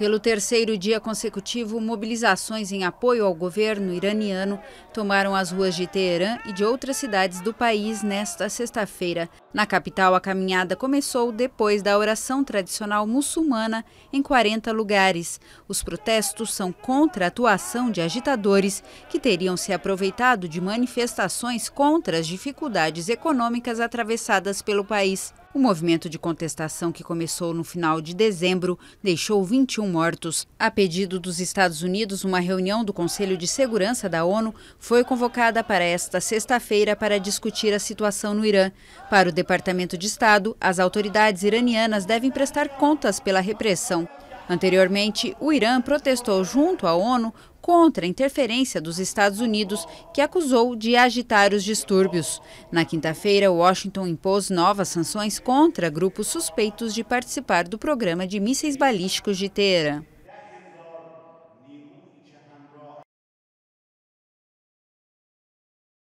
Pelo terceiro dia consecutivo, mobilizações em apoio ao governo iraniano tomaram as ruas de Teherã e de outras cidades do país nesta sexta-feira. Na capital, a caminhada começou depois da oração tradicional muçulmana em 40 lugares. Os protestos são contra a atuação de agitadores que teriam se aproveitado de manifestações contra as dificuldades econômicas atravessadas pelo país. O movimento de contestação que começou no final de dezembro deixou 21 mortos. A pedido dos Estados Unidos, uma reunião do Conselho de Segurança da ONU foi convocada para esta sexta-feira para discutir a situação no Irã. Para o Departamento de Estado, as autoridades iranianas devem prestar contas pela repressão. Anteriormente, o Irã protestou junto à ONU contra a interferência dos Estados Unidos, que acusou de agitar os distúrbios. Na quinta-feira, Washington impôs novas sanções contra grupos suspeitos de participar do programa de mísseis balísticos de Teherã.